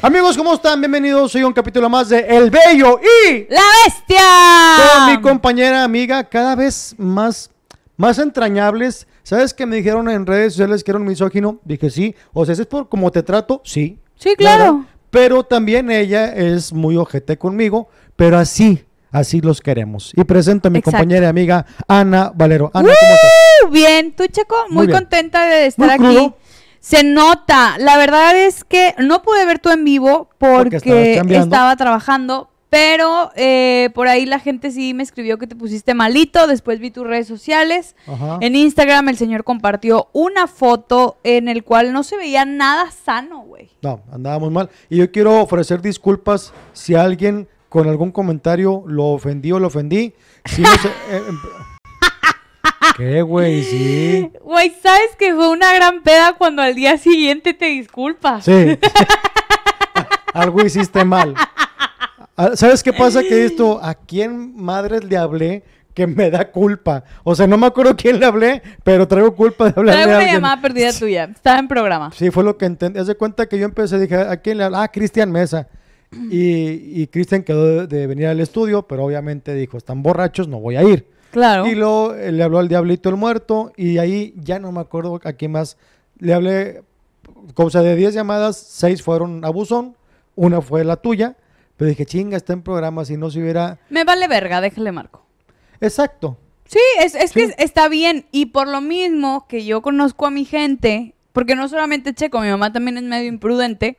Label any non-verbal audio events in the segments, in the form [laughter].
Amigos, ¿cómo están? Bienvenidos a un capítulo más de El Bello y La Bestia. mi compañera, amiga, cada vez más, más entrañables. ¿Sabes qué me dijeron en redes sociales que era un misógino? Dije sí. O sea, ¿es por cómo te trato? Sí. Sí, claro. Pero también ella es muy ojete conmigo, pero así, así los queremos. Y presento a mi compañera y amiga Ana Valero. Ana, ¿cómo estás? ¡Uh! Bien, tú Checo, muy, contenta de estar aquí. Se nota. La verdad es que no pude ver tú en vivo porque, estaba trabajando, pero eh, por ahí la gente sí me escribió que te pusiste malito. Después vi tus redes sociales. En Instagram el señor compartió una foto en el cual no se veía nada sano, güey. No, muy mal. Y yo quiero ofrecer disculpas si alguien con algún comentario lo ofendió o lo ofendí. Si eh, em, qué, güey? Sí. Güey, ¿sabes que fue una gran peda cuando al día siguiente te disculpas? Sí. [laughs] Algo hiciste mal. Ah, ¿Sabes qué pasa? Que esto, ¿a quién madres le hablé? que me da culpa. O sea, no me acuerdo quién le hablé, pero traigo culpa de hablarle Traigo una llamada perdida tuya. Estaba en programa. Sí, fue lo que entendí. Haz de cuenta que yo empecé, dije, ¿a quién le hablé? Ah, Cristian Mesa. Y, y Cristian quedó de, venir al estudio, pero obviamente dijo, están borrachos, no voy a ir. Y luego eh, le habló al Diablito el Muerto y ahí ya no me acuerdo a quién más. Le hablé, O sea, de 10 llamadas, 6 fueron abusón, una fue la tuya, pero dije, chinga, está en programa, si no se hubiera... Me vale verga, déjale marco. Exacto. Sí, es, que está bien y por lo mismo que yo conozco a mi gente, porque no solamente checo, mi mamá también es medio imprudente,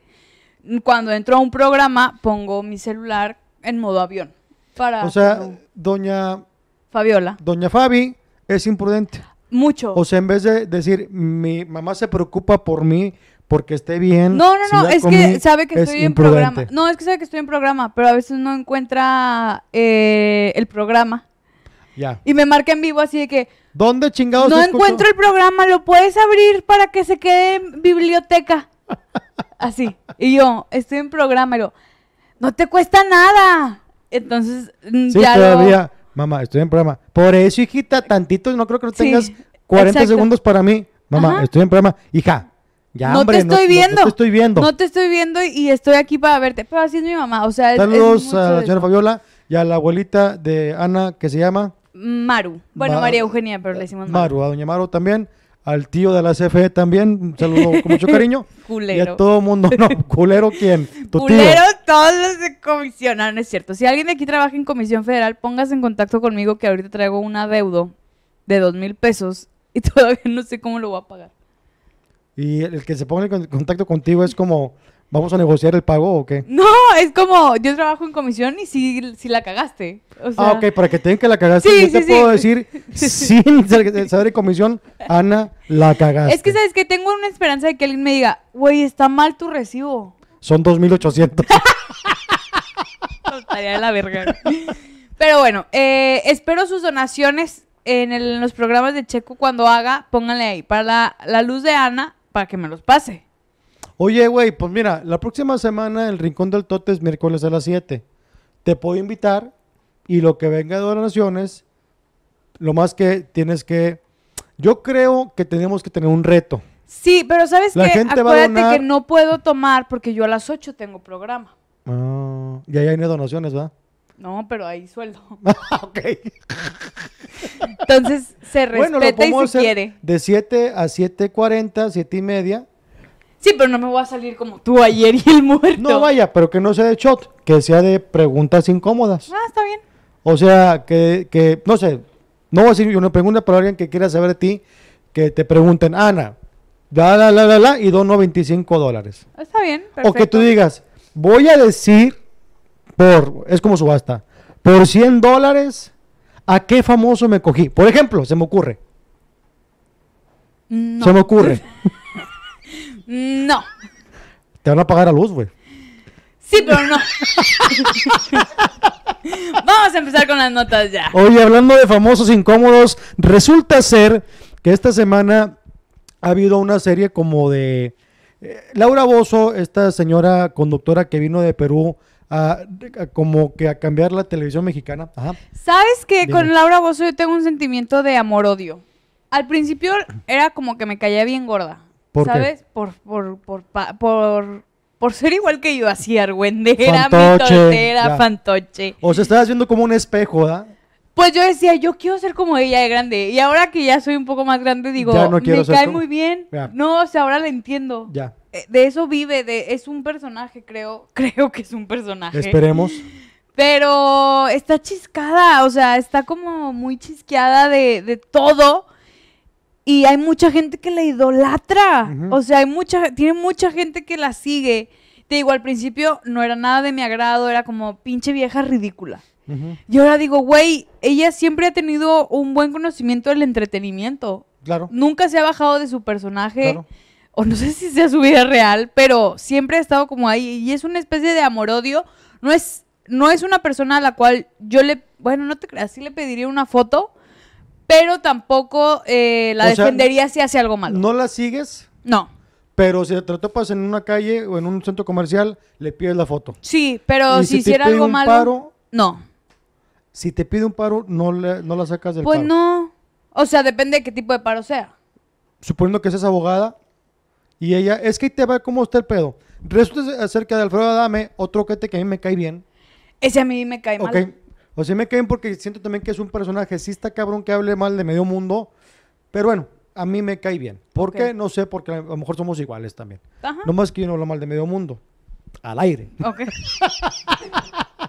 cuando entro a un programa pongo mi celular en modo avión. Para o sea, doña Fabiola. Doña Fabi es imprudente. Mucho. O sea, en vez de decir, mi mamá se preocupa por mí porque esté bien. No, no, no, es que sabe que estoy en programa. No, es que sabe que estoy en programa, pero a veces no encuentra eh, el programa. Ya. Y me marca en vivo así de que... ¿Dónde chingados No encuentro el programa, lo puedes abrir para que se quede en biblioteca. [laughs] así. Y yo, estoy en programa, y no te cuesta nada. Entonces, mm, sí, ya todavía mamá, estoy en programa. Por eso, hijita, tantito. no creo que no tengas 40 segundos para mí. Mamá, estoy en programa. Hija, ya, no, te estoy viendo. No, te estoy viendo. No te estoy viendo y estoy aquí para verte. Pero así es mi mamá. sea, Saludos a la señora Fabiola y a la abuelita de Ana que se llama Maru. Bueno, María Eugenia, pero le eh, decimos Maru. Maru, a doña Maru también al tío de la CFE también, saludo con mucho [laughs] cariño. culero. Y a todo mundo, no, [laughs] culero quién, tu culero todos los de es cierto. Si alguien de aquí trabaja en comisión federal, póngase en contacto conmigo que ahorita traigo un adeudo de dos mil pesos [laughs] y todavía no sé cómo lo voy a pagar. Y el que se ponga en contacto contigo es como ¿Vamos a negociar el pago o qué? No, es como yo trabajo en comisión y si, la cagaste. Ah, ok, para que den que la cagaste. Sí, yo te puedo decir [laughs] sin saber de comisión, Ana, la cagaste. Es que sabes que tengo una esperanza de que alguien me diga, güey, está mal tu recibo. Son 2.800. [laughs] Estaría de la verga. Pero bueno, eh, espero sus donaciones en, los programas de Checo cuando haga. Pónganle ahí para la luz de Ana para que me los pase. Oye, güey, pues mira, la próxima semana el Rincón del Totes, miércoles a las 7. Te puedo invitar y lo que venga de donaciones, lo más que tienes que... Yo creo que tenemos que tener un reto. Sí, pero ¿sabes la qué? Acuérdate que no puedo tomar porque yo a las 8 tengo programa. Ah, y ahí hay donaciones, ¿va? No, pero ahí sueldo. [laughs] Ah, ok. Entonces se respeta lo y se quiere. De 7 a 7.40, 7 y media. Sí, pero no me voy a salir como tú ayer y el muerto. No, vaya, pero que no sea de shot, que sea de preguntas incómodas. Ah, está bien. O sea, que, no sé, no voy a decir una pregunta, para alguien que quiera saber de ti, que te pregunten, Ana, la, la, la, la, y dono 25 dólares. Está bien, perfecto. O que tú digas, voy a decir, por, es como subasta, por 100 dólares, ¿a qué famoso me cogí? Por ejemplo, se me ocurre. Se me ocurre. [laughs] No. Te van a pagar a luz, güey. Sí, pero no. [laughs] Vamos a empezar con las notas ya. Oye, hablando de famosos incómodos, resulta ser que esta semana ha habido una serie como de... Eh, Laura Bozo, esta señora conductora que vino de Perú a, como que a cambiar la televisión mexicana. Ajá. ¿Sabes que con Laura Bozo yo tengo un sentimiento de amor-odio? Al principio era como que me caía bien gorda. ¿Sabes? Por, por, por, ser igual que yo, así, argüendera, fantoche, mi fantoche. O se está haciendo como un espejo, ¿ah? Pues yo decía, yo quiero ser como ella de grande. Y ahora que ya soy un poco más grande, digo, no me cae muy bien. No, o sea, ahora la entiendo. Ya. Eh, de eso vive, de, es un personaje, creo. [laughs] Creo que es un personaje. Esperemos. Pero está chiscada, o sea, está como muy chisqueada de, de todo. Y hay mucha gente que la idolatra. O sea, hay mucha, tiene mucha gente que la sigue. Te digo, al principio no era nada de mi agrado, era como pinche vieja ridícula. Y ahora digo, güey, ella siempre ha tenido un buen conocimiento del entretenimiento. Claro. Nunca se ha bajado de su personaje. O no sé si sea su vida real, pero siempre ha estado como ahí. Y es una especie de amor-odio. No es, no es una persona a la cual yo le. Bueno, no te creas, sí le pediría una foto pero tampoco eh, la defendería si hace algo malo. ¿No la sigues? No. Pero si te topas en una calle o en un centro comercial, le pides la foto. Sí, pero si, hiciera algo un malo. Paro, no. Si te pide un paro, no, la sacas del pues paro. Pues no. O sea, depende de qué tipo de paro sea. Suponiendo que seas abogada y ella, es que te va como usted el pedo. Resulta acerca de Alfredo dame otro que, te, que a mí me cae bien. Ese a mí me cae okay. Pues sí me caen porque siento también que es un personaje, sí está cabrón que hable mal de medio mundo, pero bueno, a mí me cae bien. ¿Por qué? No sé, porque a lo mejor somos iguales también. No más que yo no hablo mal de medio mundo. Al aire. Ok.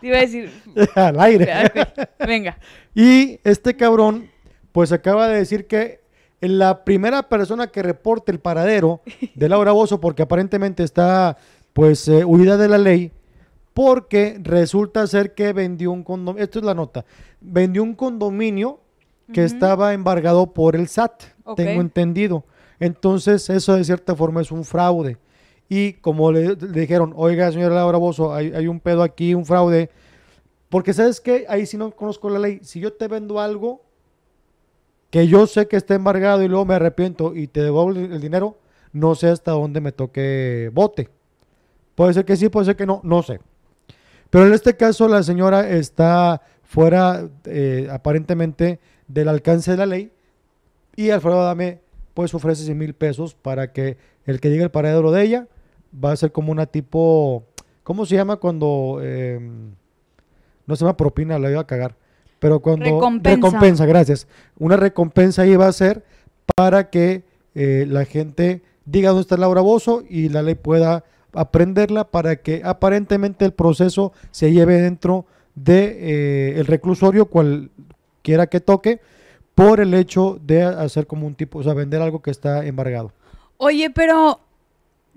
Te iba a decir. [laughs] Al aire. Ah, Venga. Y este cabrón, pues acaba de decir que la primera persona que reporte el paradero de Laura Bozo, porque aparentemente está, pues, eh, huida de la ley, porque resulta ser que vendió un condominio, esto es la nota, vendió un condominio que estaba embargado por el SAT, tengo entendido. Entonces eso de cierta forma es un fraude. Y como le, dijeron, oiga señor Laura Bozo, hay, hay, un pedo aquí, un fraude, porque sabes que ahí sí no conozco la ley, si yo te vendo algo que yo sé que está embargado y luego me arrepiento y te devuelvo el dinero, no sé hasta dónde me toque bote. Puede ser que sí, puede ser que no, no sé. Pero en este caso la señora está fuera eh, aparentemente del alcance de la ley y Alfredo Adame pues ofrece 100 mil pesos para que el que llegue al paradero de ella va a ser como una tipo, ¿cómo se llama cuando, em, no se llama propina, la iba a cagar, pero cuando... Recompensa. recompensa gracias. Una recompensa ahí va a ser para que eh, la gente diga dónde está Laura Bozo y la ley pueda aprenderla para que aparentemente el proceso se lleve dentro del de, eh, el reclusorio, cualquiera que toque, por el hecho de hacer como un tipo, o sea, vender algo que está embargado. Oye, pero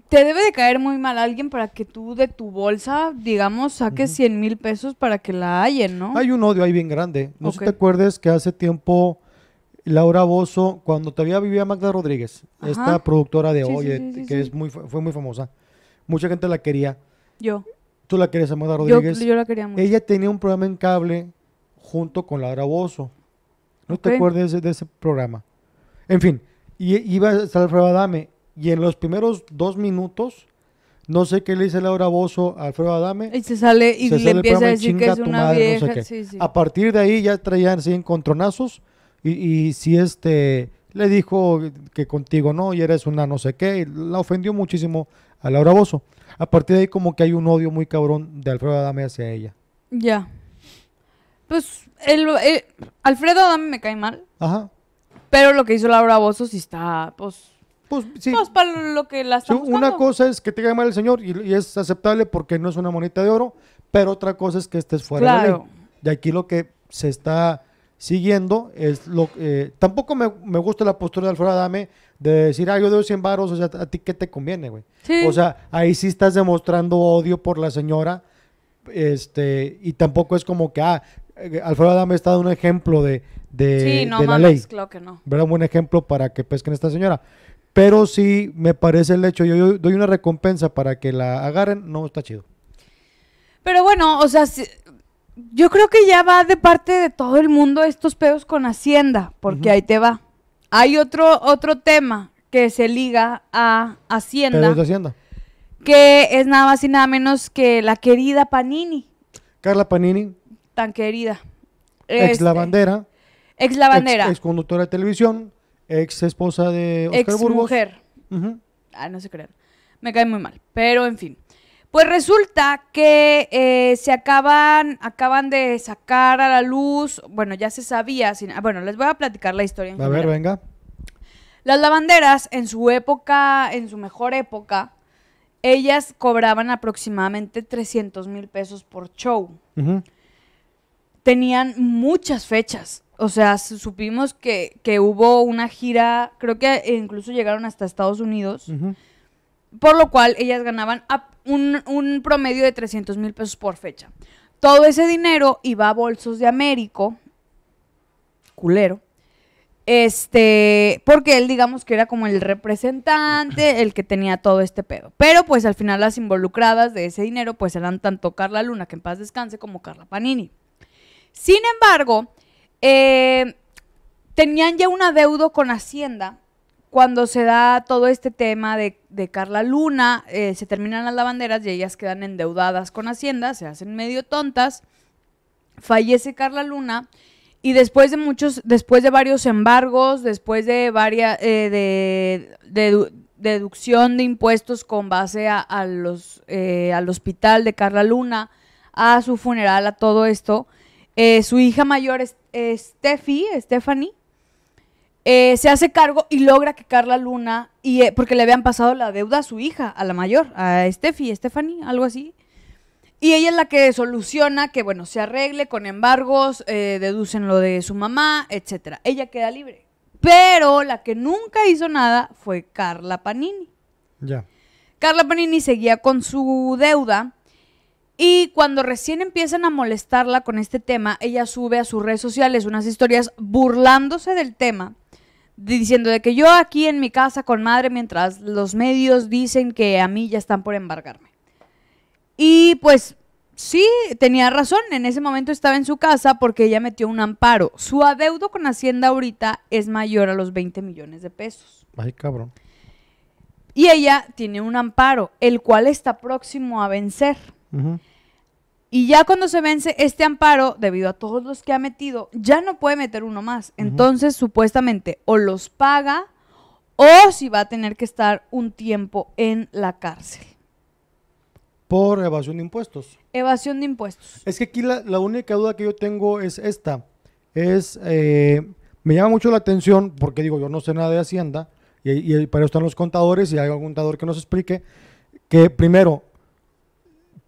te debe de caer muy mal alguien para que tú de tu bolsa, digamos, saques cien 100 mil pesos para que la hallen, ¿no? Hay un odio ahí bien grande. No sé si te acuerdes que hace tiempo Laura Bozo, cuando todavía vivía Magda Rodríguez, esta productora de Oye que es muy, fue muy famosa, Mucha gente la quería. Yo. Tú la querías, Amanda Rodríguez. Yo, yo la quería mucho. Ella tenía un programa en cable junto con Laura Bozo. ¿No te acuerdas de, ese, programa? En fin, y, e, iba a estar Alfredo Adame. Y en los primeros dos minutos, no sé qué le dice Laura Bozo a Alfredo Adame. Y se sale y le empieza a decir que es una vieja. A partir de ahí ya traían así encontronazos. Y, si este le dijo que contigo no y eres una no sé qué. la ofendió muchísimo a Laura Bozo. A partir de ahí como que hay un odio muy cabrón de Alfredo Adame hacia ella. Ya. Pues eh, Alfredo Adame me cae mal. Ajá. Pero lo que hizo Laura Bozo sí está, pues... Pues, sí. pues para lo que la está Una cosa es que te caiga mal el señor y, es aceptable porque no es una moneta de oro, pero otra cosa es que estés fuera de ley. Y aquí lo que se está siguiendo. Es lo, eh, tampoco me, gusta la postura de Alfredo Adame de decir, ah, yo doy 100 baros, o sea, a ti qué te conviene, güey. O sea, ahí sí estás demostrando odio por la señora. Este, y tampoco es como que, ah, eh, Alfredo Adame está dando un ejemplo de, de, sí, no, de la ley. Claro que no. Un buen ejemplo para que pesquen a esta señora. Pero sí me parece el hecho, yo, doy una recompensa para que la agarren, no está chido. Pero bueno, o sea, yo creo que ya va de parte de todo el mundo estos pedos con Hacienda, porque ahí te va. Hay otro, otro tema que se liga a Hacienda. Que es nada más y nada menos que la querida Panini. Carla Panini. Tan querida. Ex este, la bandera. Ex la bandera. Ex, conductora de televisión. Ex esposa de Oscar ex mujer. no se crean. Me cae muy mal. Pero en fin. Pues resulta que eh, se acaban, acaban de sacar a la luz, bueno, ya se sabía, bueno, les voy a platicar la historia. En a ver, venga. Las lavanderas en su época, en su mejor época, ellas cobraban aproximadamente 300 mil pesos por show. Tenían muchas fechas. O sea, supimos que, hubo una gira, creo que incluso llegaron hasta Estados Unidos por lo cual ellas ganaban un, promedio de 300 mil pesos por fecha. Todo ese dinero iba a Bolsos de Américo, culero, este, porque él digamos que era como el representante, el que tenía todo este pedo. Pero pues al final las involucradas de ese dinero pues eran tanto Carla Luna, que en paz descanse, como Carla Panini. Sin embargo, eh, tenían ya un adeudo con Hacienda cuando se da todo este tema de, Carla Luna, eh, se terminan las lavanderas y ellas quedan endeudadas con Hacienda, se hacen medio tontas, fallece Carla Luna y después de muchos, después de varios embargos, después de varias, eh, de, deducción de impuestos con base a, los, eh, al hospital de Carla Luna, a su funeral, a todo esto, su hija mayor, Steffi, Stephanie, eh, se hace cargo y logra que Carla Luna, y, eh, porque le habían pasado la deuda a su hija, a la mayor, a Steffi, Stephanie, algo así. Y ella es la que soluciona que, bueno, se arregle con embargos, eh, deducen lo de su mamá, etc. Ella queda libre. Pero la que nunca hizo nada fue Carla Panini. Ya. Carla Panini seguía con su deuda. Y cuando recién empiezan a molestarla con este tema, ella sube a sus redes sociales unas historias burlándose del tema diciendo de que yo aquí en mi casa con madre mientras los medios dicen que a mí ya están por embargarme. Y pues sí, tenía razón, en ese momento estaba en su casa porque ella metió un amparo. Su adeudo con Hacienda ahorita es mayor a los 20 millones de pesos. Ay, cabrón. Y ella tiene un amparo, el cual está próximo a vencer. Y ya cuando se vence este amparo, debido a todos los que ha metido, ya no puede meter uno más. Entonces, supuestamente, o los paga o si va a tener que estar un tiempo en la cárcel. Por evasión de impuestos. Evasión de impuestos. Es que aquí la, única duda que yo tengo es esta. Es, eh, me llama mucho la atención, porque digo, yo no sé nada de Hacienda, y, y para eso están los contadores, y hay algún contador que nos explique, que primero,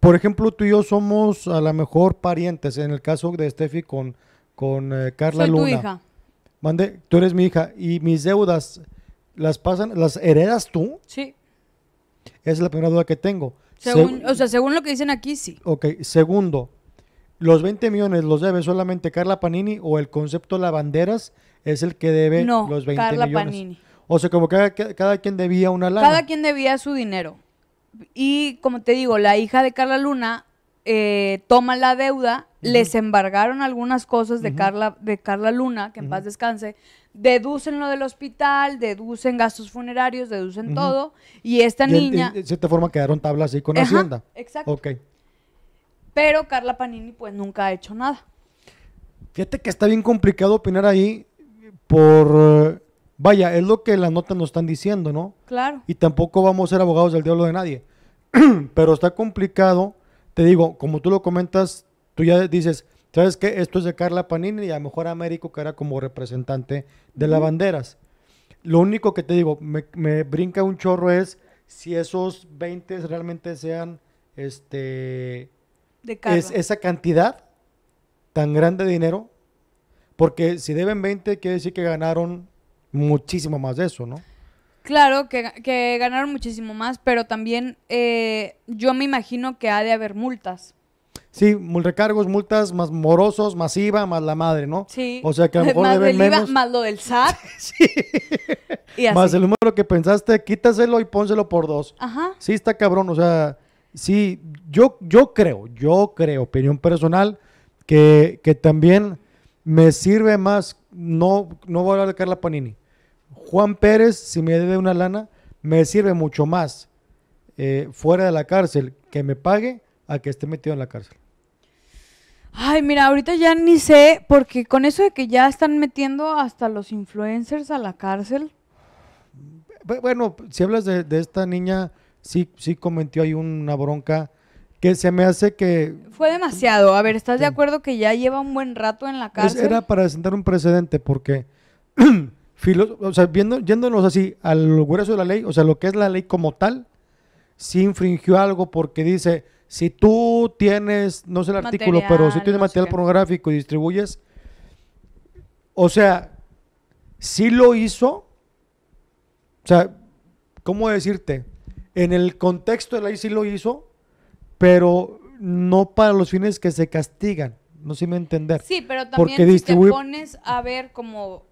por ejemplo, tú y yo somos a lo mejor parientes, en el caso de Steffi con, con eh, Carla Soy Luna. Tu hija. Mande, tú eres mi hija y mis deudas las pasan, las heredas tú. Sí. Esa es la primera duda que tengo. Según, o sea, según lo que dicen aquí, sí. Ok, segundo, ¿los 20 millones los debe solamente Carla Panini o el concepto lavanderas es el que debe los 20 Carla Panini. O sea, como cada, cada quien debía una lana. Cada quien debía su dinero. Y como te digo, la hija de Carla Luna eh, toma la deuda, les embargaron algunas cosas de, Carla, de Carla Luna, que en paz descanse, deducen lo del hospital, deducen gastos funerarios, deducen todo, y esta niña... De cierta forma quedaron tablas ahí con Hacienda. Exacto. Ok. Pero Carla Panini pues nunca ha hecho nada. Fíjate que está bien complicado opinar ahí por eh, Vaya, es lo que las notas nos están diciendo, ¿no? Claro. Y tampoco vamos a ser abogados del diablo de nadie. [clears throat] Pero está complicado. Te digo, como tú lo comentas, tú ya dices, ¿sabes qué? Esto es de Carla Panini y a lo mejor Américo, que era como representante de las banderas. Lo único que te digo, me, brinca un chorro es si esos 20 realmente sean este es, esa cantidad tan grande de dinero. Porque si deben 20, quiere decir que ganaron muchísimo más de eso, ¿no? Claro, que, ganaron muchísimo más, pero también eh, yo me imagino que ha de haber multas. Sí, recargos, multas, más morosos, más IVA, más la madre, ¿no? Sí. O sea que a lo [laughs] mejor más del IVA, Más lo del SAT. [laughs] sí. Y así. Más el número que pensaste, quítaselo y pónselo por dos. Ajá. Sí, está cabrón. O sea, sí, yo, yo creo, yo creo, opinión personal, que, que también me sirve más. No, no voy a hablar de Carla Panini. Juan Pérez, si me debe una lana, me sirve mucho más eh, fuera de la cárcel que me pague a que esté metido en la cárcel. Ay, mira, ahorita ya ni sé, porque con eso de que ya están metiendo hasta los influencers a la cárcel. Bueno, si hablas de, esta niña, sí, sí cometió ahí una bronca que se me hace que... Fue demasiado. A ver, ¿estás de acuerdo que ya lleva un buen rato en la cárcel? era para sentar un precedente, porque [clears throat] o sea, viendo, yéndonos así al grueso de la ley, o sea, lo que es la ley como tal, si infringió algo porque dice, si tú tienes, no sé el artículo, pero si tienes material pornográfico y distribuyes, o sea, si lo hizo, o sea, ¿cómo decirte? En el contexto de la ley sí lo hizo, pero no para los fines que se castigan. No sé si me entender. Sí, pero también porque si te pones a ver como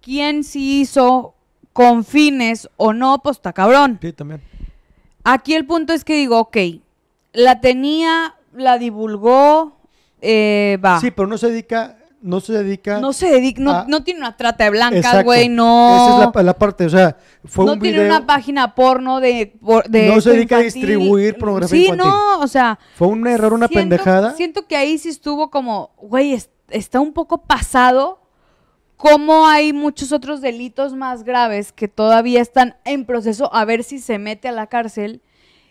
quién sí hizo con fines o no, pues está cabrón. Sí, también. Aquí el punto es que digo, ok, la tenía, la divulgó, eh, va. Sí, pero no se dedica, no se dedica. No se dedica, no, tiene una trata de blancas, güey, no. Esa es la, parte, o sea, fue un video. No tiene una página porno de. de no se dedica a distribuir pornografía sí, no, o sea. Fue un error, una pendejada. Siento que ahí sí estuvo como, güey, está un poco pasado cómo hay muchos otros delitos más graves que todavía están en proceso a ver si se mete a la cárcel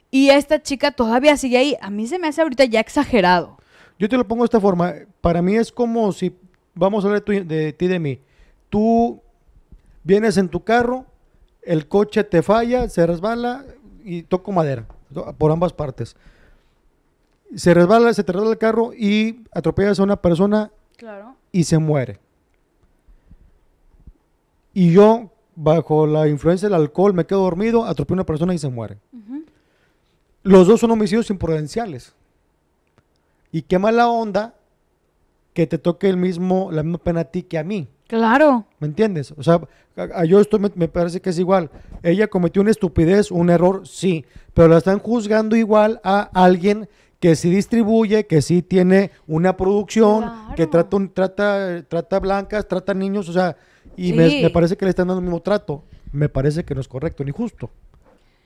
y esta chica todavía sigue ahí. A mí se me hace ahorita ya exagerado. Yo te lo pongo de esta forma. Para mí es como si, vamos a hablar de, ti ti, de mí. Tú vienes en tu carro, el coche te falla, se resbala y toco madera por ambas partes. Se resbala, se te resbala el carro y atropellas a una persona claro. y se muere y yo, bajo la influencia del alcohol, me quedo dormido, atropello a una persona y se muere. Los dos son homicidios imprudenciales. Y qué mala onda que te toque el mismo, la misma pena a ti que a mí. Claro. ¿Me entiendes? O sea, a, yo esto me, parece que es igual. Ella cometió una estupidez, un error, sí, pero la están juzgando igual a alguien que sí distribuye, que sí tiene una producción, que trata, trata, trata blancas, trata niños, o sea, y me, parece que le están dando el mismo trato. Me parece que no es correcto ni justo.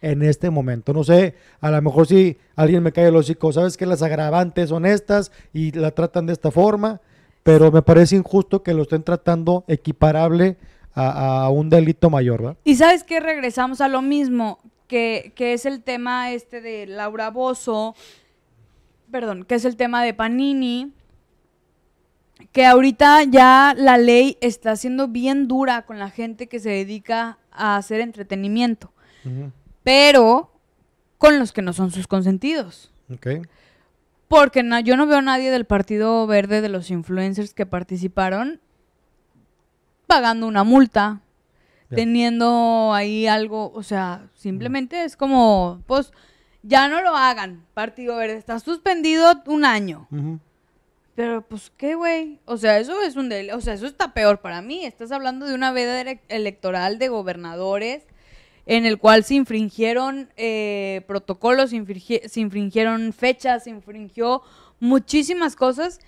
En este momento, no sé, a lo mejor si alguien me cae el hocico, sabes que las agravantes son estas y la tratan de esta forma, pero me parece injusto que lo estén tratando equiparable a, un delito mayor, ¿verdad? Y sabes que regresamos a lo mismo, que, es el tema este de Laura Bozo, perdón, que es el tema de Panini, que ahorita ya la ley está siendo bien dura con la gente que se dedica a hacer entretenimiento, pero con los que no son sus consentidos. Okay. Porque yo no veo a nadie del Partido Verde de los influencers que participaron pagando una multa, teniendo ahí algo, o sea, simplemente es como, pues, ya no lo hagan, Partido Verde, está suspendido un año. Pero pues qué, güey. O sea, eso es un o sea, eso está peor para mí. Estás hablando de una veda electoral de gobernadores en el cual se infringieron eh, protocolos, se, infringieron fechas, se infringió muchísimas cosas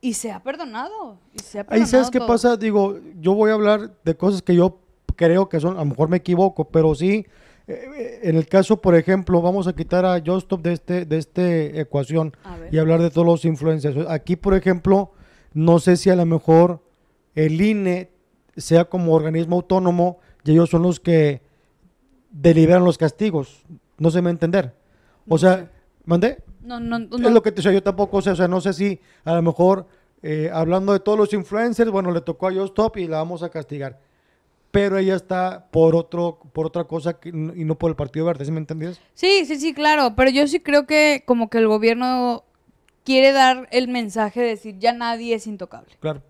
y se ha perdonado. Ahí sabes qué pasa, digo, yo voy a hablar de cosas que yo creo que son, a lo mejor me equivoco, pero sí en el caso, por ejemplo, vamos a quitar a Jostop de este de esta ecuación y hablar de todos los influencers. Aquí, por ejemplo, no sé si a lo mejor el INE sea como organismo autónomo y ellos son los que deliberan los castigos. No se me entender. O sea, ¿mandé? No, no, no. Es lo que te decía, yo tampoco sé, o sea, no sé si a lo mejor eh, hablando de todos los influencers, bueno, le tocó a Jostop y la vamos a castigar pero ella está por otro por otra cosa y no por el Partido Verde, ¿sí me entendías? Sí, sí, sí, claro, pero yo sí creo que como que el gobierno quiere dar el mensaje de decir ya nadie es intocable. Claro.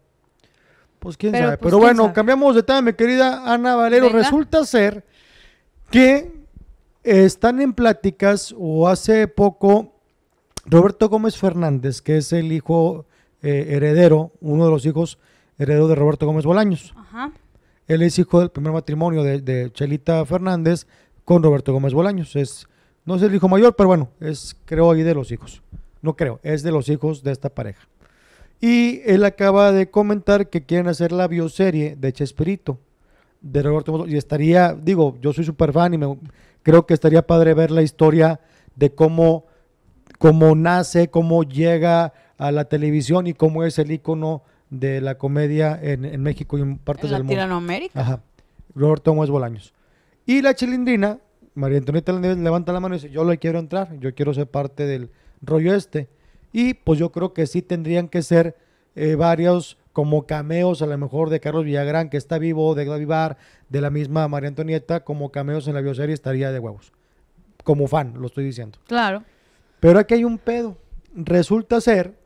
Pues quién sabe, pues, pero bueno, cambiamos de tema, mi querida Ana Valero, resulta ser que están en pláticas o hace poco Roberto Gómez Fernández, que es el hijo eh, heredero, uno de los hijos heredero de Roberto Gómez Bolaños. Ajá él es hijo del primer matrimonio de, Chelita Fernández con Roberto Gómez Bolaños. Es, no es el hijo mayor, pero bueno, es creo ahí de los hijos. No creo, es de los hijos de esta pareja. Y él acaba de comentar que quieren hacer la bioserie de Chespirito, de Roberto Y estaría, digo, yo soy súper fan y creo que estaría padre ver la historia de cómo, cómo nace, cómo llega a la televisión y cómo es el icono de la comedia en, México y en partes del mundo. Latinoamérica. Ajá. Robert Thomas Bolaños. Y la chilindrina, María Antonieta levanta la mano y dice, yo le quiero entrar, yo quiero ser parte del rollo este. Y pues yo creo que sí tendrían que ser eh, varios como cameos a lo mejor de Carlos Villagrán, que está vivo, de Glavivar, de la misma María Antonieta, como cameos en la bioserie estaría de huevos. Como fan, lo estoy diciendo. Claro. Pero aquí hay un pedo. Resulta ser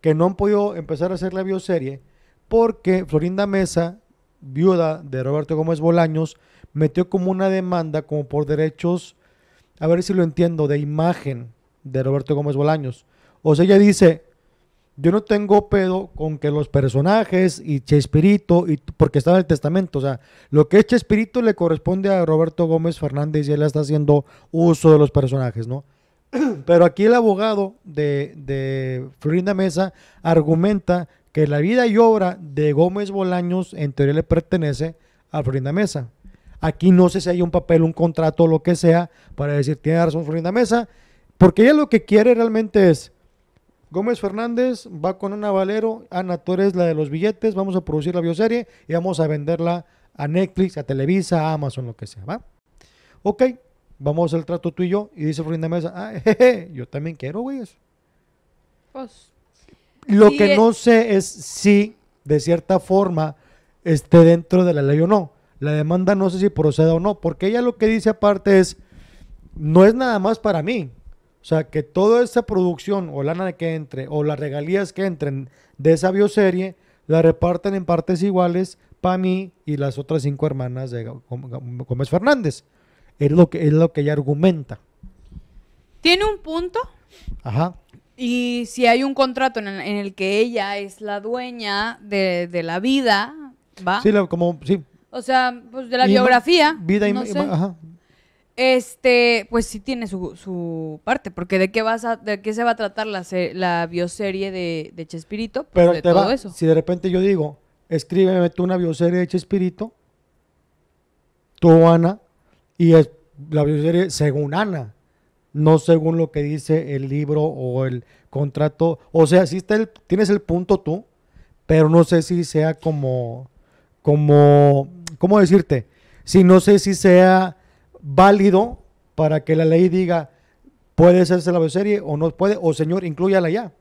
que no han podido empezar a hacer la bioserie porque Florinda Mesa, viuda de Roberto Gómez Bolaños, metió como una demanda como por derechos, a ver si lo entiendo, de imagen de Roberto Gómez Bolaños. O sea, ella dice, yo no tengo pedo con que los personajes y Chespirito, y, porque está en el testamento, o sea, lo que es Chespirito le corresponde a Roberto Gómez Fernández y él está haciendo uso de los personajes, ¿no? [clears throat] Pero aquí el abogado de, Florinda Mesa argumenta que la vida y obra de Gómez Bolaños en teoría le pertenece a Florinda Mesa. Aquí no sé si hay un papel, un contrato, lo que sea, para decir tiene razón Florinda Mesa, porque ella lo que quiere realmente es Gómez Fernández va con un Valero, Ana, Torres la de los billetes, vamos a producir la bioserie y vamos a venderla a Netflix, a Televisa, a Amazon, lo que sea, ¿va? Ok, vamos a hacer el trato tú y yo. Y dice Florinda Mesa, ah, [laughs] jeje, yo también quiero, güey, pues, Lo que eh. no sé es si, de cierta forma, esté dentro de la ley o no. La demanda no sé si proceda o no, porque ella lo que dice aparte es, no es nada más para mí. O sea, que toda esa producción o lana que entre o las regalías que entren de esa bioserie la reparten en partes iguales para mí y las otras cinco hermanas de Gómez Fernández. Es lo que, es lo que ella argumenta. Tiene un punto. Ajá. Y si hay un contrato en el, que ella es la dueña de, la vida, ¿va? Sí, como, sí. O sea, pues de la biografía. Vida y ajá. Este, pues sí tiene su, parte, porque de qué vas a, de qué se va a tratar la, la bioserie de, de Chespirito, pues, Pero de todo Si de repente yo digo, escríbeme tú una bioserie de Chespirito, tú, Ana, y es la bioserie según Ana, no según lo que dice el libro o el contrato. O sea, sí está tienes el punto tú, pero no sé si sea como, como, ¿cómo decirte? Si no sé si sea válido para que la ley diga, puede hacerse la bioserie o no puede, o señor, incluyala ya.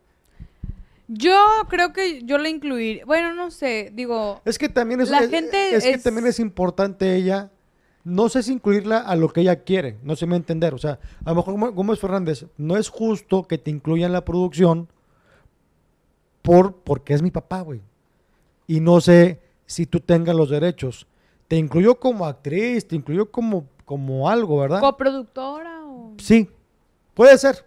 Yo creo que yo la incluiría. Bueno, no sé, digo. Es que también es que también es importante ella no sé si incluirla a lo que ella quiere, no sé me entender. O sea, a lo mejor Gómez Fernández, no es justo que te incluya en la producción por, porque es mi papá, güey. Y no sé si tú tengas los derechos. Te incluyó como actriz, te incluyó como, como algo, ¿verdad? ¿Coproductora o...? Sí, puede ser.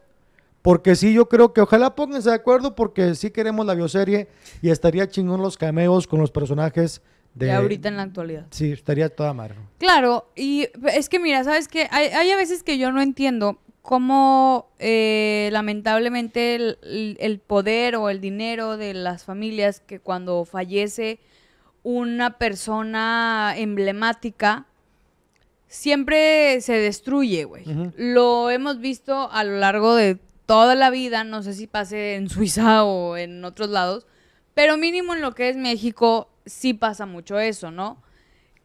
Porque sí, yo creo que ojalá pónganse de acuerdo porque sí queremos la bioserie y estaría chingón los cameos con los personajes de, ahorita en la actualidad. Sí, estaría toda amargo. Claro, y es que mira, ¿sabes que Hay, a veces que yo no entiendo cómo eh, lamentablemente el, poder o el dinero de las familias que cuando fallece una persona emblemática siempre se destruye, güey. Lo hemos visto a lo largo de toda la vida, no sé si pase en Suiza o en otros lados, pero mínimo en lo que es México, sí pasa mucho eso, ¿no?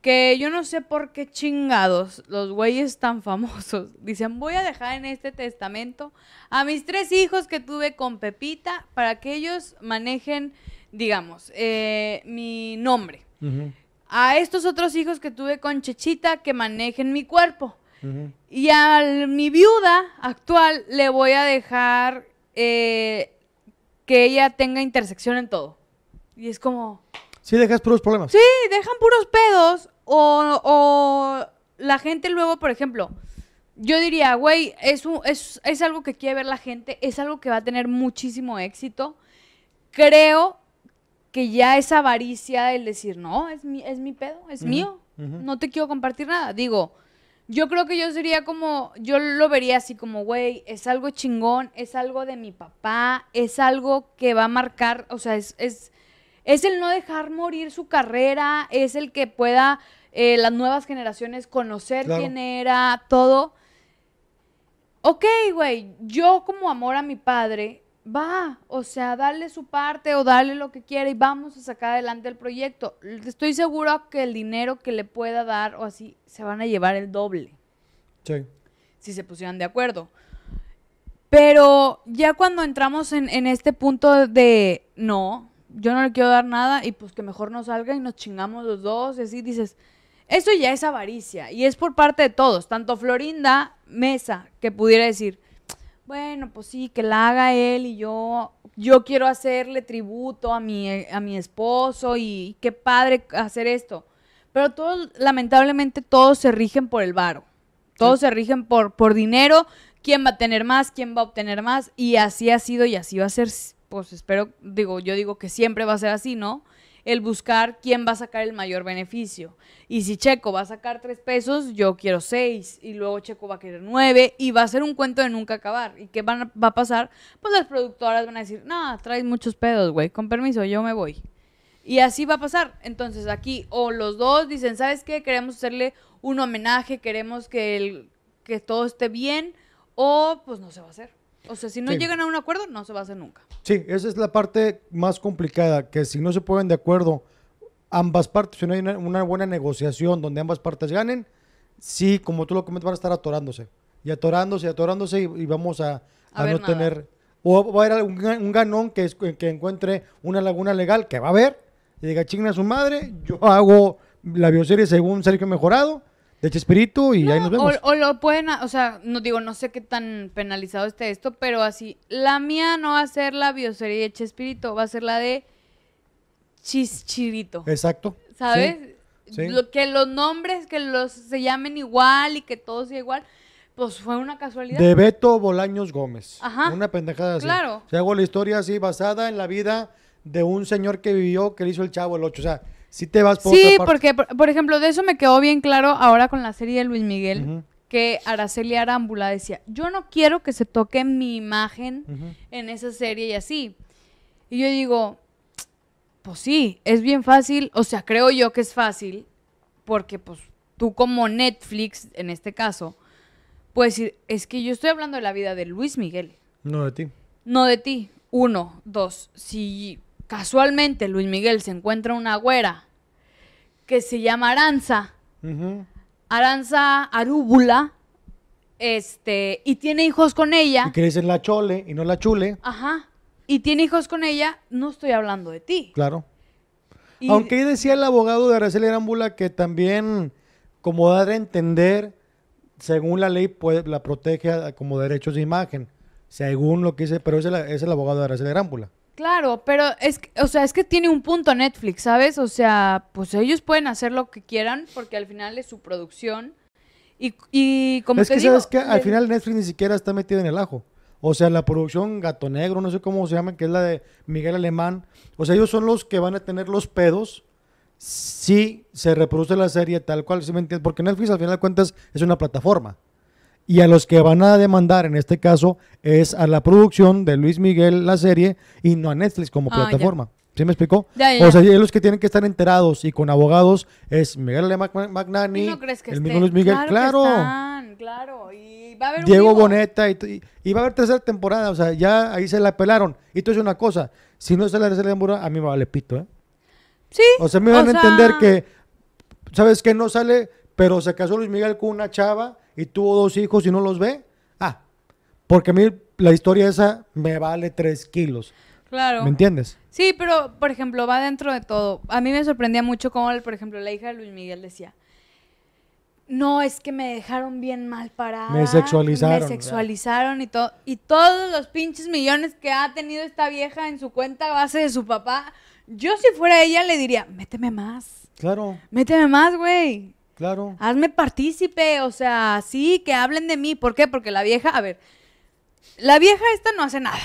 Que yo no sé por qué chingados los güeyes tan famosos [laughs] dicen, voy a dejar en este testamento a mis tres hijos que tuve con Pepita para que ellos manejen, digamos, eh, mi nombre. A estos otros hijos que tuve con Chechita que manejen mi cuerpo. Y a mi viuda actual le voy a dejar eh, que ella tenga intersección en todo. Y es como... Sí, dejas puros problemas. Sí, dejan puros pedos. O, la gente luego, por ejemplo, yo diría, güey, es, es, algo que quiere ver la gente, es algo que va a tener muchísimo éxito. Creo que ya es avaricia el decir, no, es mi, es mi pedo, es mío, no te quiero compartir nada. Digo, yo creo que yo sería como, yo lo vería así como, güey, es algo chingón, es algo de mi papá, es algo que va a marcar, o sea, es, es el no dejar morir su carrera, es el que pueda eh, las nuevas generaciones conocer quién era, todo. Ok, güey, yo como amor a mi padre, va, o sea, darle su parte o darle lo que quiera y vamos a sacar adelante el proyecto. Estoy seguro que el dinero que le pueda dar o así, se van a llevar el doble. Sí. Si se pusieran de acuerdo. Pero ya cuando entramos en este punto de no, yo no le quiero dar nada y pues que mejor no salga y nos chingamos los dos y así dices, eso ya es avaricia y es por parte de todos, tanto Florinda Mesa que pudiera decir, bueno, pues sí, que la haga él y yo, yo quiero hacerle tributo a mi, a mi esposo y qué padre hacer esto. Pero todos, lamentablemente, todos se rigen por el varo. Todos se rigen por, por dinero, quién va a tener más, quién va a obtener más, y así ha sido y así va a ser pues espero, digo, yo digo que siempre va a ser así, ¿no? El buscar quién va a sacar el mayor beneficio. Y si Checo va a sacar tres pesos, yo quiero seis. Y luego Checo va a querer nueve. Y va a ser un cuento de nunca acabar. ¿Y qué va a pasar? Pues las productoras van a decir, no, traes muchos pedos, güey. Con permiso, yo me voy. Y así va a pasar. Entonces aquí o los dos dicen, ¿sabes qué? Queremos hacerle un homenaje, queremos que, el, que todo esté bien, o pues no se va a hacer. O sea, si no llegan a un acuerdo, no se va a hacer nunca. Sí, esa es la parte más complicada, que si no se ponen de acuerdo ambas partes, si no hay una, buena negociación donde ambas partes ganen, sí, como tú lo comentas, van a estar atorándose. Y atorándose, atorándose, y, vamos a, no tener... O va a haber un, ganón que, que encuentre una laguna legal, que va a haber, y diga, chinga a su madre, yo hago la bioserie según Sergio Mejorado, de Chespirito y ahí nos vemos. O, lo pueden, o sea, no digo, no sé qué tan penalizado esté esto, pero así, la mía no va a ser la bioserie de Chespirito, va a ser la de Chichirito Exacto. ¿Sabes? que los nombres, que los se llamen igual y que todo sea igual. Pues fue una casualidad. De Beto Bolaños Gómez. Ajá. Una pendejada así. Claro. Se hago la historia así basada en la vida de un señor que vivió, que le hizo el chavo el 8. O sea, te vas Sí, porque, por, ejemplo, de eso me quedó bien claro ahora con la serie de Luis Miguel, que Araceli Arámbula decía, yo no quiero que se toque mi imagen en esa serie y así. Y yo digo, pues sí, es bien fácil, o sea, creo yo que es fácil, porque pues tú como Netflix, en este caso, puedes decir, es que yo estoy hablando de la vida de Luis Miguel. No de ti. No de ti. Uno, dos, si casualmente Luis Miguel se encuentra una güera que se llama Aranza. Aranza Arúbula. Este, y tiene hijos con ella. Y crece en la chole y no la chule. Ajá. Y tiene hijos con ella, no estoy hablando de ti. Claro. Aunque Aunque decía el abogado de Araceli Arámbula que también, como dar de entender, según la ley, pues, la protege como derechos de imagen. Según lo que dice, pero es el, es el abogado de Araceli Arámbula. Claro, pero es, o sea, es que tiene un punto Netflix, ¿sabes? O sea, pues ellos pueden hacer lo que quieran porque al final es su producción. Y, y como es que digo, sabes que al final Netflix ni siquiera está metido en el ajo. O sea, la producción Gato Negro, no sé cómo se llama, que es la de Miguel Alemán. O sea, ellos son los que van a tener los pedos si se reproduce la serie tal cual, si me entiendes? Porque Netflix al final de cuentas es una plataforma y a los que van a demandar en este caso es a la producción de Luis Miguel la serie y no a Netflix como ah, plataforma. ¿Sí me explicó? O sea, los que tienen que estar enterados y con abogados es Miguel de Magnani, el mismo Luis Miguel, claro. Diego Boneta y, va a haber tercera temporada, o sea, ya ahí se la pelaron. Y tú dices una cosa, si no se la tercera temporada, a mí me vale pito, ¿eh? Sí. O sea, me van a entender que, ¿sabes que No sale, pero se casó Luis Miguel con una chava y tuvo dos hijos y no los ve, ah, porque a mí la historia esa me vale tres kilos. Claro. ¿Me entiendes? Sí, pero, por ejemplo, va dentro de todo. A mí me sorprendía mucho cómo, por ejemplo, la hija de Luis Miguel decía, no, es que me dejaron bien mal parada. Me sexualizaron. Me sexualizaron y todo. Y todos los pinches millones que ha tenido esta vieja en su cuenta base de su papá, yo si fuera ella le diría, méteme más. Claro. Méteme más, güey. Claro. Hazme partícipe, o sea, sí, que hablen de mí. ¿Por qué? Porque la vieja, a ver, la vieja esta no hace nada.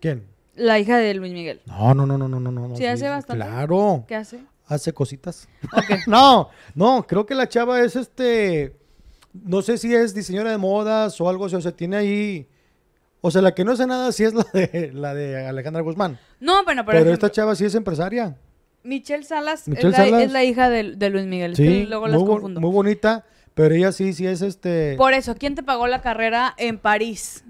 ¿Quién? La hija de Luis Miguel. No, no, no, no, no, no. no sí, hace bastante. Claro. ¿Qué hace? Hace cositas. [laughs] no, no, creo que la chava es este, no sé si es diseñadora de modas o algo, o sea, tiene ahí... O sea, la que no hace nada sí es la de, la de Alejandra Guzmán. No, bueno, pero... Pero esta chava sí es empresaria. Michelle Salas, es, la, hija de, Luis Miguel. Sí, luego las muy, muy bonita, pero ella sí, sí es este. Por eso, ¿quién te pagó la carrera en París?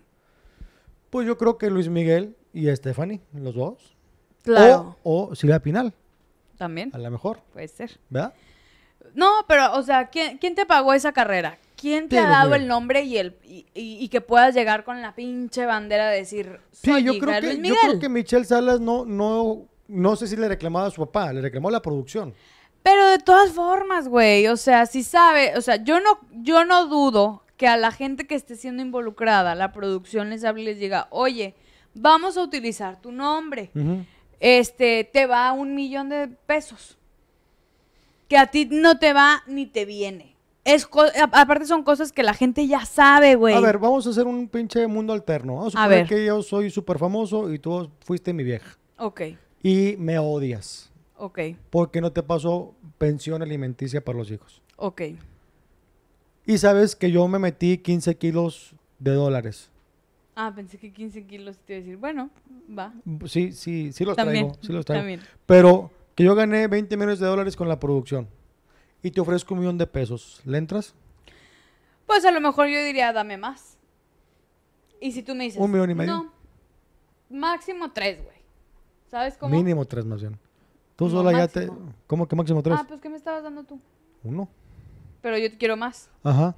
Pues yo creo que Luis Miguel y Stephanie, los dos. Claro. O, Silvia Pinal. También. A lo mejor. Puede ser. ¿Verdad? No, pero, o sea, ¿quién, te pagó esa carrera? ¿Quién te ha dado el nombre y el y, que puedas llegar con la pinche bandera de decir sí, yo creo Luis que, Miguel? Yo creo que Michelle Salas no, no no sé si le reclamaba a su papá, le reclamó la producción. Pero de todas formas, güey, o sea, si sabe, o sea, yo no, yo no dudo que a la gente que esté siendo involucrada, la producción les hable y les diga, oye, vamos a utilizar tu nombre. Este, te va un millón de pesos. Que a ti no te va ni te viene. Es aparte son cosas que la gente ya sabe, güey. A ver, vamos a hacer un pinche mundo alterno. a, ver que yo soy súper famoso y tú fuiste mi vieja. Ok y me odias. Ok. Porque no te pasó pensión alimenticia para los hijos. Ok. Y sabes que yo me metí 15 kilos de dólares. Ah, pensé que 15 kilos te iba a decir, bueno, va. Sí, sí, sí los traigo, sí También. Pero que yo gané 20 millones de dólares con la producción y te ofrezco un millón de pesos, ¿le entras? Pues a lo mejor yo diría, dame más. Y si tú me dices... Un millón y medio. No, máximo tres, güey. ¿Sabes cómo? Mínimo tres más bien. Tú sola ya te... ¿Cómo que máximo tres? Ah, pues ¿qué me estabas dando tú? Uno. Pero yo te quiero más. Ajá.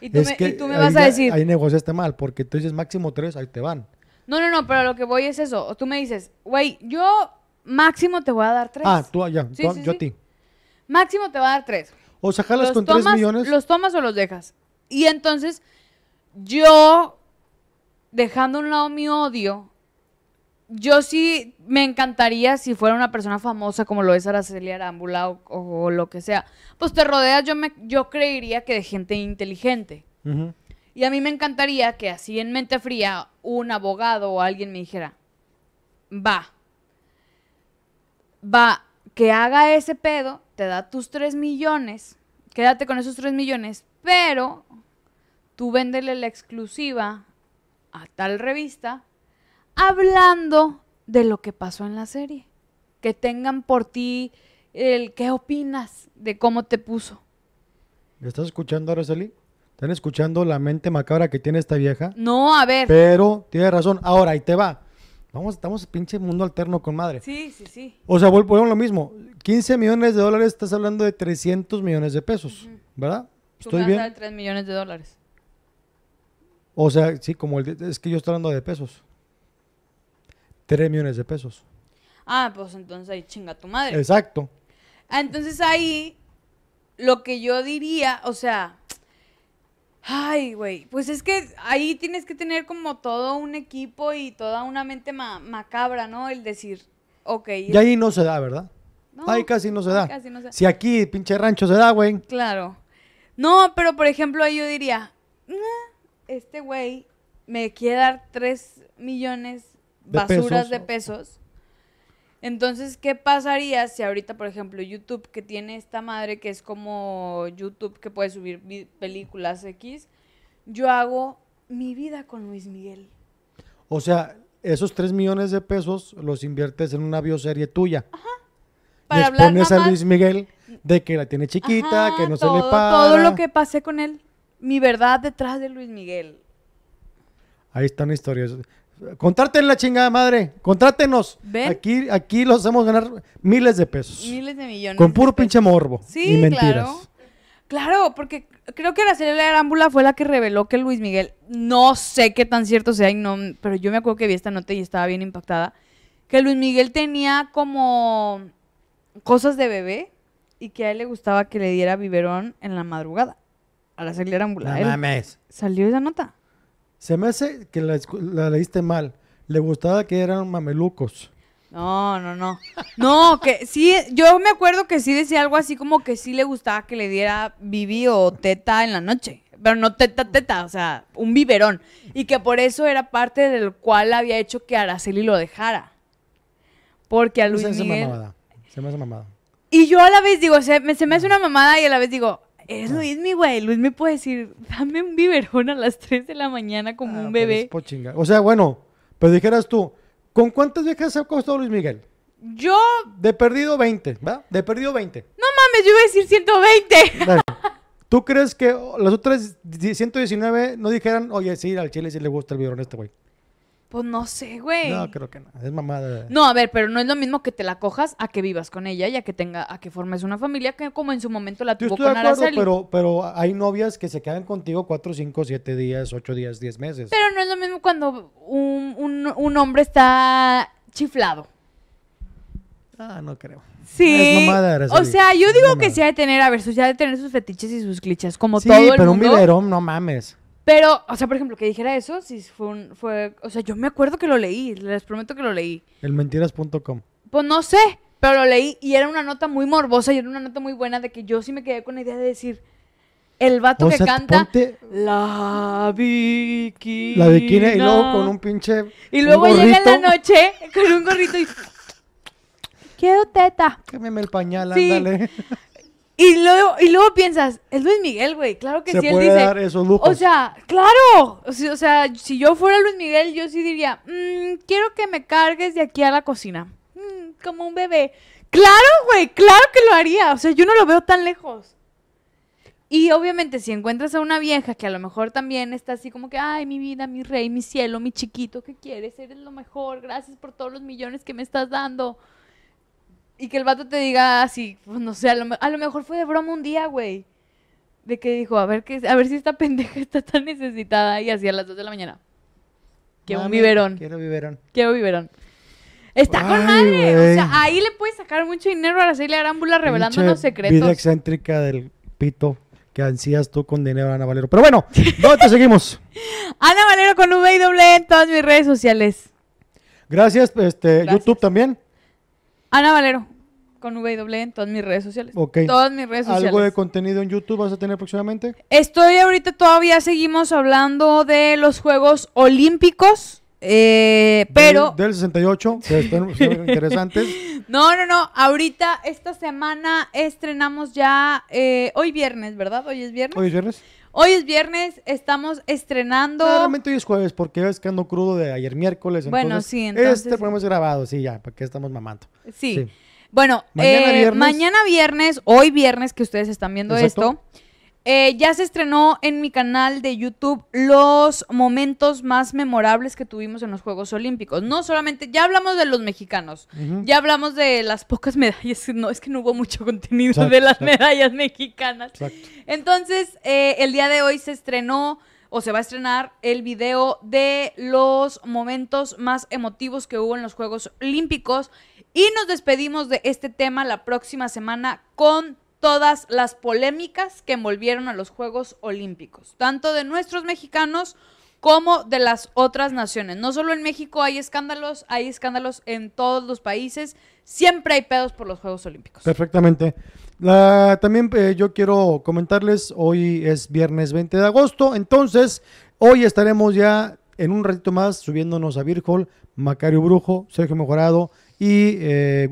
Y tú, me, vas a decir... ahí negociaste mal, porque tú dices máximo tres, ahí te van. No, no, no, pero lo que voy es eso. O tú me dices, güey, yo máximo te voy a dar tres. Ah, tú allá, ah, yo a ti. Máximo te voy a dar tres. O sacarlas con tres millones. Los tomas o los dejas. Y entonces, yo, dejando a un lado mi odio, yo sí me encantaría si fuera una persona famosa como lo es Araceli Arámbula o, lo que sea. Pues te rodeas, yo, yo creería que de gente inteligente. Y a mí me encantaría que así en mente fría un abogado o alguien me dijera, va, va, que haga ese pedo, te da tus 3 millones, quédate con esos 3 millones, pero tú véndele la exclusiva a tal revista hablando de lo que pasó en la serie. Que tengan por ti el qué opinas de cómo te puso. ¿Estás escuchando, Sally? ¿Están escuchando la mente macabra que tiene esta vieja? No, a ver. Pero tiene razón. Ahora, ahí te va. Vamos, estamos pinche mundo alterno con madre. Sí, sí, sí. O sea, volvemos lo mismo. 15 millones de dólares, estás hablando de 300 millones de pesos, ¿verdad? Estoy bien. De 3 millones de dólares. O sea, sí, como el, es que yo estoy hablando de pesos. 3 millones de pesos. Ah, pues entonces ahí chinga tu madre. Exacto. Ah, entonces ahí lo que yo diría, o sea, ay, güey, pues es que ahí tienes que tener como todo un equipo y toda una mente macabra, ¿no? El decir, ok. Y ahí no se da, ¿verdad? No, ahí casi no se da. Casi no se da. Si aquí pinche rancho se da, güey. Claro. No, pero por ejemplo ahí yo diría, este güey me quiere dar 3 millones basuras de pesos. Entonces, ¿qué pasaría si ahorita, por ejemplo, YouTube, que tiene esta madre que es como YouTube que puede subir películas X, yo hago mi vida con Luis Miguel? O sea, esos 3 millones de pesos los inviertes en una bioserie tuya. Ajá. Para a Luis Miguel de que la tiene chiquita, que no se le paga. Todo lo que pasé con él, mi verdad detrás de Luis Miguel. Ahí están historias. Contraten la chingada madre, contrátenos. Aquí, aquí los hacemos ganar miles de pesos. Miles de millones. Con puro pinche morbo. Sí, y mentiras. Claro. Claro, porque creo que la la Arámbula fue la que reveló que Luis Miguel, no sé qué tan cierto sea, y no, pero yo me acuerdo que vi esta nota y estaba bien impactada, que Luis Miguel tenía como cosas de bebé y que a él le gustaba que le diera biberón en la madrugada. a la de Arámbula. la mames. Salió esa nota. Se me hace que la, leíste mal. Le gustaba que eran mamelucos. No, no, no. No, que sí, yo me acuerdo que sí decía algo así como que sí le gustaba que le diera bibi o teta en la noche. Pero no teta, teta, o sea, un biberón. Y que por eso era parte del cual había hecho que Araceli lo dejara. Porque a Luis se me hace Mamada. Se me hace mamada. Y yo a la vez digo, se me hace una mamada y a la vez digo, es ah. mi güey. me puede decir, dame un biberón a las 3 de la mañana como ah, un bebé. O sea, bueno, pero dijeras tú, ¿con cuántas viejas se ha acostado Luis Miguel? Yo. De perdido 20, ¿va? De perdido 20. No mames, yo iba a decir 120. [laughs] ¿Tú crees que las otras 119 no dijeran, oye, sí, al chile sí le gusta el biberón a este güey? Pues no sé, güey. No, creo que no. Es mamada. No, a ver, pero no es lo mismo que te la cojas a que vivas con ella y a que tenga, a que formes una familia que como en su momento la Yo tuvo estoy con de acuerdo, Pero, pero hay novias que se quedan contigo cuatro, cinco, siete días, ocho días, diez meses. Pero no es lo mismo cuando un, un, un hombre está chiflado. Ah, no creo. Sí. Es mamada, O sea, yo digo que sí ha de tener, a ver, sí ha de tener sus fetiches y sus clichés, como sí, todo el pero un biberón, no mames. Pero, o sea, por ejemplo, que dijera eso, si fue un, fue, o sea, yo me acuerdo que lo leí, les prometo que lo leí. El Pues no sé, pero lo leí y era una nota muy morbosa y era una nota muy buena de que yo sí me quedé con la idea de decir, el vato que canta la bikini. La bikini y luego con un pinche Y luego llega en la noche con un gorrito y quiero teta. el pañal, sí. Y luego, y luego piensas, es Luis Miguel, güey, claro que sí, él dice. Dar O sea, claro. O sea, si yo fuera Luis Miguel, yo sí diría, mm, quiero que me cargues de aquí a la cocina. Mm, como un bebé. Claro, güey, claro que lo haría. O sea, yo no lo veo tan lejos. Y obviamente si encuentras a una vieja que a lo mejor también está así como que, ay, mi vida, mi rey, mi cielo, mi chiquito, ¿qué quieres? Eres lo mejor, gracias por todos los millones que me estás dando. Y que el vato te diga así, pues no sé, a lo, mejor fue de broma un día, güey. De que dijo, a ver, que, a ver si esta [laughs] pendeja está tan necesitada y así a las 2 de la mañana. Quiero un biberón. Quiero biberón. Quiero biberón. Está con madre. O sea, ahí le puedes sacar mucho dinero a Araceli Arámbula unos secretos. Vida excéntrica del pito que ansías tú con dinero, Ana Valero. Pero bueno, [laughs] ¿dónde te seguimos? Ana Valero con V y doble en todas mis redes sociales. Gracias, este, Gracias. YouTube también. Ana Valero, con w y e en todas mis redes sociales. Ok. Todas mis redes sociales. ¿Algo de contenido en YouTube vas a tener próximamente? Estoy ahorita todavía seguimos hablando de los Juegos Olímpicos. Eh, pero. Del, 68, que están [laughs] interesantes. No, no, no. Ahorita, esta semana estrenamos ya. Eh, hoy viernes, ¿verdad? Hoy es viernes. Hoy es viernes. Hoy es viernes, estamos estrenando. No, hoy es jueves porque es que ando crudo de ayer miércoles. Bueno, sí, este entonces. Este ponemos grabado, sí, ya, porque estamos mamando. Sí. Bueno, eh, mañana, viernes. hoy viernes que ustedes están viendo esto eh, ya se estrenó en mi canal de YouTube los momentos más memorables que tuvimos en los Juegos Olímpicos. No solamente, ya hablamos de los mexicanos, ya hablamos de las pocas [laughs] medallas, no, es que no hubo mucho contenido de las medallas mexicanas. Entonces, eh, el día de hoy se estrenó o se va a estrenar el video de los momentos más emotivos que hubo en los Juegos Olímpicos. Y nos despedimos de este tema la próxima semana con todas las polémicas que envolvieron a los Juegos Olímpicos, tanto de nuestros mexicanos como de las otras naciones. No solo en México hay escándalos, hay escándalos en todos los países, siempre hay pedos por los Juegos Olímpicos. Perfectamente. La, también eh, yo quiero comentarles, hoy es viernes 20 de agosto, entonces hoy estaremos ya en un ratito más subiéndonos a Virgol, Macario Brujo, Sergio Mejorado y eh,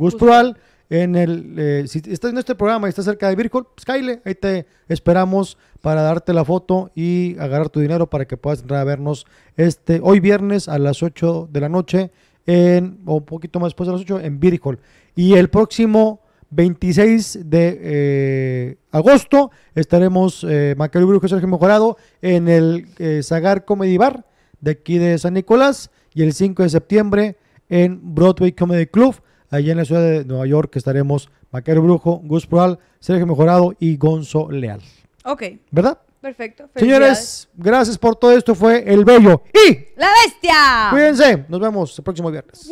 en el. Eh, si estás en este programa y estás cerca de Virgol, pues ahí te esperamos para darte la foto y agarrar tu dinero para que puedas entrar vernos este hoy viernes a las 8 de la noche, en, o un poquito más después de las 8, en Virgol. Y el próximo 26 de eh, agosto estaremos eh, Macario Brujo y Sergio Mejorado en el Sagar eh, Comedy Bar de aquí de San Nicolás y el 5 de septiembre en Broadway Comedy Club Allá en la ciudad de Nueva York estaremos Maquero Brujo, Gus Proal, Sergio Mejorado y Gonzo Leal. Ok. ¿Verdad? Perfecto. Señores, gracias por todo esto. Fue El Bello y La Bestia. Cuídense. Nos vemos el próximo viernes.